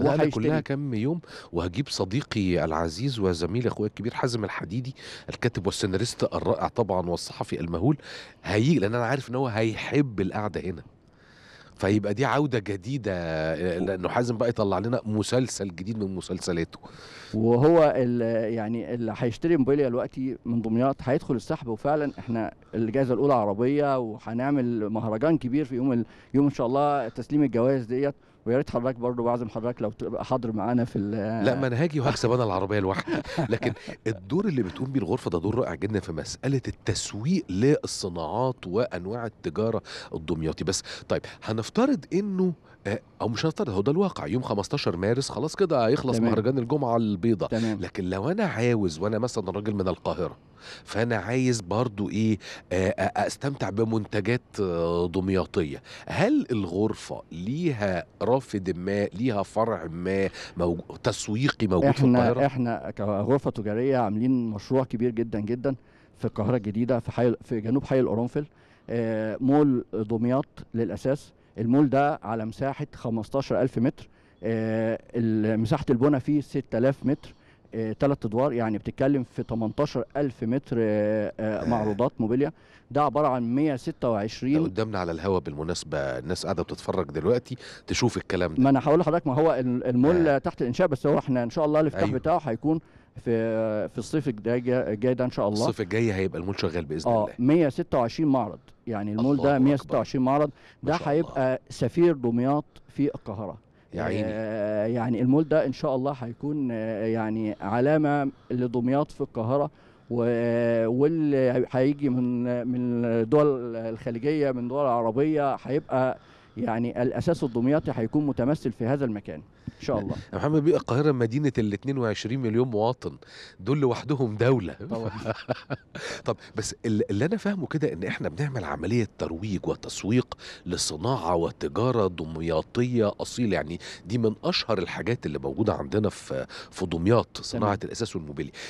انا كلها كم يوم وهجيب صديقي العزيز وزميلي اخويا الكبير حازم الحديدي الكاتب والسيناريست الرائع طبعا والصحفي المهول هيجي لان انا عارف ان هو هيحب القعده هنا فيبقى دي عودة جديدة آه، لأنه حازم بقى يطلع لنا مسلسل جديد من مسلسلاته وهو اللي يعني اللي هيشتري موبيليا دلوقتي من دمياط هيدخل السحب وفعلا احنا الجائزة الأولى عربية وهنعمل مهرجان كبير في يوم يوم إن شاء الله تسليم الجوائز ديت ويا ريت حضرتك برضه بعزم حضرتك لو تبقى حاضر معانا في لا ما انا هاجي وهكسب انا العربيه لوحدي لكن الدور اللي بتقوم بيه الغرفه ده دور رائع جدا في مساله التسويق للصناعات وانواع التجاره الدمياطي بس طيب هنفترض انه آه، او مش هنفترض هو ده الواقع يوم 15 مارس خلاص كده هيخلص مهرجان الجمعه البيضاء لكن لو انا عاوز وانا مثلا راجل من القاهره فانا عايز برضو ايه آه، آه، استمتع بمنتجات دمياطيه هل الغرفه ليها رأي مرافد ما ليها فرع ما موجود تسويقي موجود احنا في القاهره احنا كغرفه تجاريه عاملين مشروع كبير جدا جدا في القاهره الجديده في حي في جنوب حي القرنفل آه، مول دمياط للاساس المول ده على مساحه 15000 متر آه، مساحه البنى فيه 6000 متر ثلاث ادوار يعني بتتكلم في 18000 متر آه، آه، معروضات موبيليا ده عباره عن 126 ده قدامنا على الهواء بالمناسبه الناس قاعده بتتفرج دلوقتي تشوف الكلام ده ما انا هقول لحضرتك ما هو المول آه. تحت الانشاء بس هو احنا ان شاء الله الافتتاح أيوه. بتاعه هيكون في في الصيف الجاي ده ان شاء الله الصيف الجاي هيبقى المول شغال باذن آه الله 126 معرض يعني المول ده 126 معرض ده هيبقى سفير دمياط في القاهره آه، يعني المول ده ان شاء الله هيكون آه، يعني علامه لدمياط في القاهره آه، واللي هيجي من من الدول الخليجيه من دول عربيه هيبقى يعني الاساس الدمياطي هيكون متمثل في هذا المكان ان شاء الله يا محمد بيبقى القاهره مدينه ال 22 مليون مواطن دول لوحدهم دوله طب بس اللي انا فاهمه كده ان احنا بنعمل عمليه ترويج وتسويق لصناعه وتجاره دمياطيه اصيله يعني دي من اشهر الحاجات اللي موجوده عندنا في في دمياط صناعه الاساس والموبيلي